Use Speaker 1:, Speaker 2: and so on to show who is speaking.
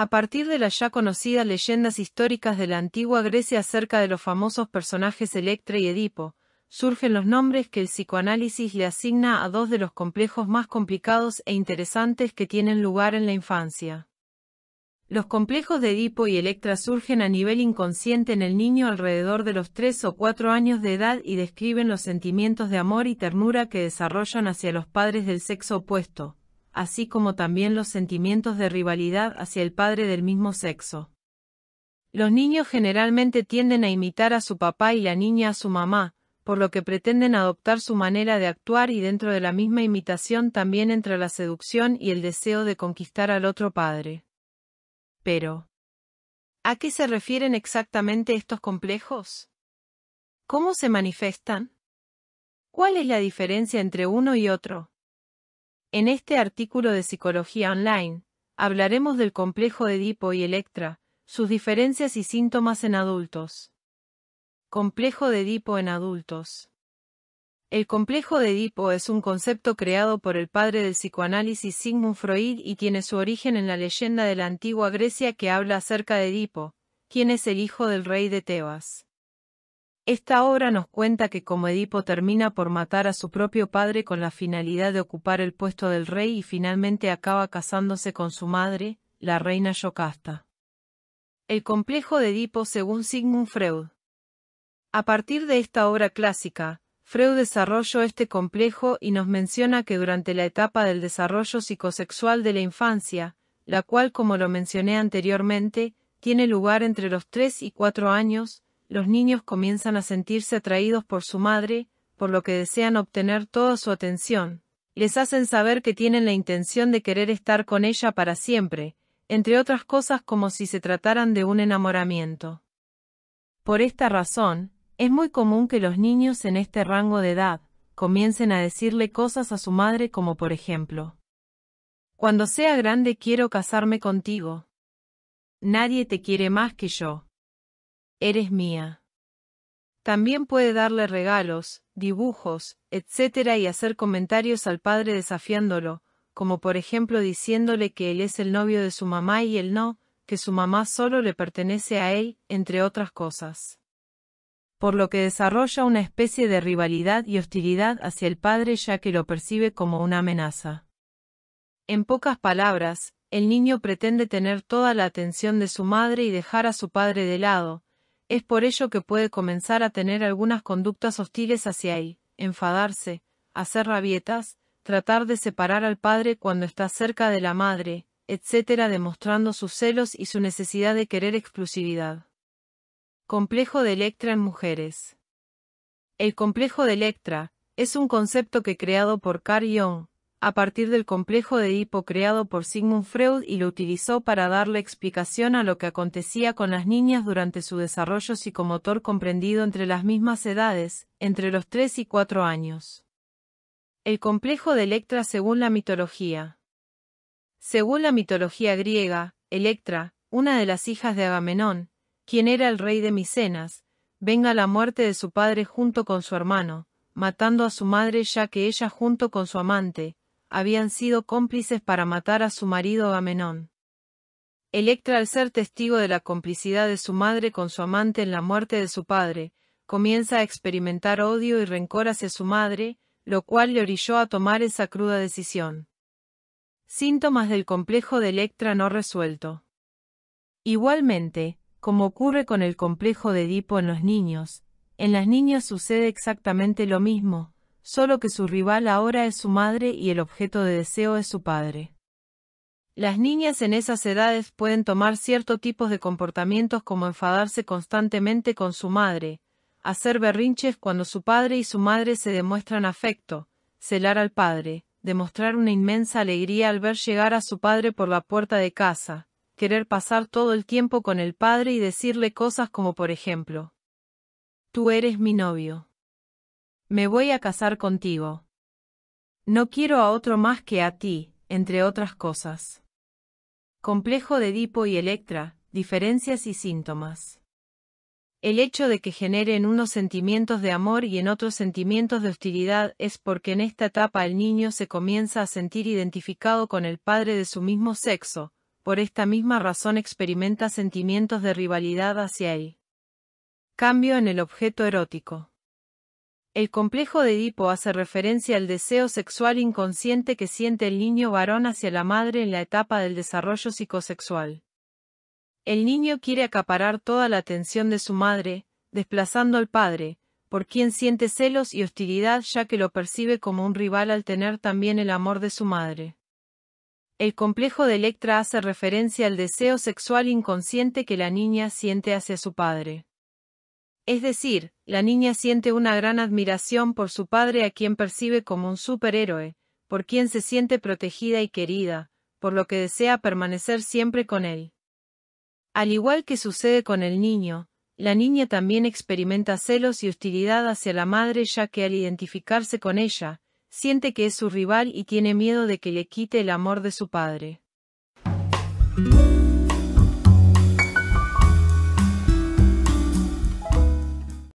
Speaker 1: A partir de las ya conocidas leyendas históricas de la antigua Grecia acerca de los famosos personajes Electra y Edipo, surgen los nombres que el psicoanálisis le asigna a dos de los complejos más complicados e interesantes que tienen lugar en la infancia. Los complejos de Edipo y Electra surgen a nivel inconsciente en el niño alrededor de los tres o cuatro años de edad y describen los sentimientos de amor y ternura que desarrollan hacia los padres del sexo opuesto, así como también los sentimientos de rivalidad hacia el padre del mismo sexo. Los niños generalmente tienden a imitar a su papá y la niña a su mamá, por lo que pretenden adoptar su manera de actuar y dentro de la misma imitación también entra la seducción y el deseo de conquistar al otro padre. Pero, ¿a qué se refieren exactamente estos complejos? ¿Cómo se manifiestan? ¿Cuál es la diferencia entre uno y otro? En este artículo de Psicología Online, hablaremos del complejo de Edipo y Electra, sus diferencias y síntomas en adultos. Complejo de Edipo en adultos. El complejo de Edipo es un concepto creado por el padre del psicoanálisis Sigmund Freud y tiene su origen en la leyenda de la antigua Grecia que habla acerca de Edipo, quien es el hijo del rey de Tebas. Esta obra nos cuenta que como Edipo termina por matar a su propio padre con la finalidad de ocupar el puesto del rey y finalmente acaba casándose con su madre, la reina Yocasta. El complejo de Edipo según Sigmund Freud. A partir de esta obra clásica, Freud desarrolló este complejo y nos menciona que durante la etapa del desarrollo psicosexual de la infancia, la cual como lo mencioné anteriormente, tiene lugar entre los 3 y 4 años, los niños comienzan a sentirse atraídos por su madre, por lo que desean obtener toda su atención. Les hacen saber que tienen la intención de querer estar con ella para siempre, entre otras cosas como si se trataran de un enamoramiento. Por esta razón, es muy común que los niños en este rango de edad comiencen a decirle cosas a su madre como por ejemplo, Cuando sea grande quiero casarme contigo. Nadie te quiere más que yo eres mía. También puede darle regalos, dibujos, etc. y hacer comentarios al padre desafiándolo, como por ejemplo diciéndole que él es el novio de su mamá y él no, que su mamá solo le pertenece a él, entre otras cosas. Por lo que desarrolla una especie de rivalidad y hostilidad hacia el padre ya que lo percibe como una amenaza. En pocas palabras, el niño pretende tener toda la atención de su madre y dejar a su padre de lado, es por ello que puede comenzar a tener algunas conductas hostiles hacia él, enfadarse, hacer rabietas, tratar de separar al padre cuando está cerca de la madre, etc., demostrando sus celos y su necesidad de querer exclusividad. Complejo de Electra en mujeres. El complejo de Electra es un concepto que creado por Carl Jung, a partir del complejo de hipo creado por Sigmund Freud y lo utilizó para darle explicación a lo que acontecía con las niñas durante su desarrollo psicomotor comprendido entre las mismas edades, entre los 3 y 4 años. El complejo de Electra según la mitología. Según la mitología griega, Electra, una de las hijas de Agamenón, quien era el rey de Micenas, venga la muerte de su padre junto con su hermano, matando a su madre ya que ella junto con su amante, habían sido cómplices para matar a su marido Amenón. Electra al ser testigo de la complicidad de su madre con su amante en la muerte de su padre, comienza a experimentar odio y rencor hacia su madre, lo cual le orilló a tomar esa cruda decisión. Síntomas del complejo de Electra no resuelto. Igualmente, como ocurre con el complejo de Edipo en los niños, en las niñas sucede exactamente lo mismo, solo que su rival ahora es su madre y el objeto de deseo es su padre. Las niñas en esas edades pueden tomar cierto tipo de comportamientos como enfadarse constantemente con su madre, hacer berrinches cuando su padre y su madre se demuestran afecto, celar al padre, demostrar una inmensa alegría al ver llegar a su padre por la puerta de casa, querer pasar todo el tiempo con el padre y decirle cosas como por ejemplo, Tú eres mi novio. Me voy a casar contigo. No quiero a otro más que a ti, entre otras cosas. Complejo de Edipo y Electra, diferencias y síntomas. El hecho de que genere en unos sentimientos de amor y en otros sentimientos de hostilidad es porque en esta etapa el niño se comienza a sentir identificado con el padre de su mismo sexo, por esta misma razón experimenta sentimientos de rivalidad hacia él. Cambio en el objeto erótico. El complejo de Edipo hace referencia al deseo sexual inconsciente que siente el niño varón hacia la madre en la etapa del desarrollo psicosexual. El niño quiere acaparar toda la atención de su madre, desplazando al padre, por quien siente celos y hostilidad ya que lo percibe como un rival al tener también el amor de su madre. El complejo de Electra hace referencia al deseo sexual inconsciente que la niña siente hacia su padre. Es decir, la niña siente una gran admiración por su padre a quien percibe como un superhéroe, por quien se siente protegida y querida, por lo que desea permanecer siempre con él. Al igual que sucede con el niño, la niña también experimenta celos y hostilidad hacia la madre ya que al identificarse con ella, siente que es su rival y tiene miedo de que le quite el amor de su padre.